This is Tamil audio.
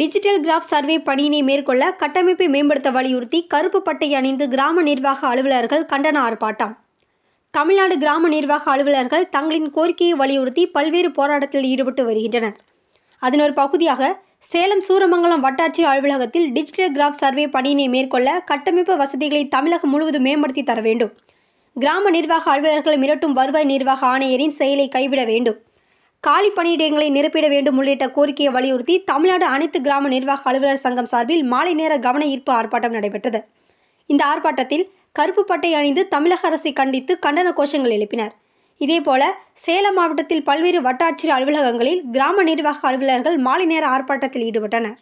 டிஜிட்டல் கிராஃப் சர்வே பணியினை மேற்கொள்ள கட்டமைப்பை மேம்படுத்த வலியுறுத்தி கருப்பு பட்டை அணிந்து கிராம நிர்வாக அலுவலர்கள் கண்டன ஆர்ப்பாட்டம் தமிழ்நாடு கிராம நிர்வாக அலுவலர்கள் தங்களின் கோரிக்கையை வலியுறுத்தி பல்வேறு போராட்டத்தில் ஈடுபட்டு வருகின்றனர் அதன் ஒரு பகுதியாக சேலம் சூரமங்கலம் வட்டாட்சி அலுவலகத்தில் டிஜிட்டல் கிராஃப் சர்வே பணியினை மேற்கொள்ள கட்டமைப்பு வசதிகளை தமிழகம் முழுவதும் மேம்படுத்தி தர வேண்டும் கிராம நிர்வாக அலுவலர்கள் மிரட்டும் வருவாய் நிர்வாக ஆணையரின் செயலை கைவிட வேண்டும் காலி பணியிடங்களை நிரப்பிட வேண்டும் உள்ளிட்ட கோரிக்கையை வலியுறுத்தி தமிழ்நாடு அனைத்து கிராம நிர்வாக அலுவலர் சங்கம் சார்பில் மாலை நேர கவன ஈர்ப்பு ஆர்ப்பாட்டம் நடைபெற்றது இந்த ஆர்ப்பாட்டத்தில் கருப்பு பட்டை அணிந்து தமிழக அரசை கண்டித்து கண்டன கோஷங்கள் எழுப்பினர் இதேபோல சேலம் மாவட்டத்தில் பல்வேறு வட்டாட்சியர் அலுவலகங்களில் கிராம நிர்வாக அலுவலர்கள் மாலை நேர ஆர்ப்பாட்டத்தில் ஈடுபட்டனர்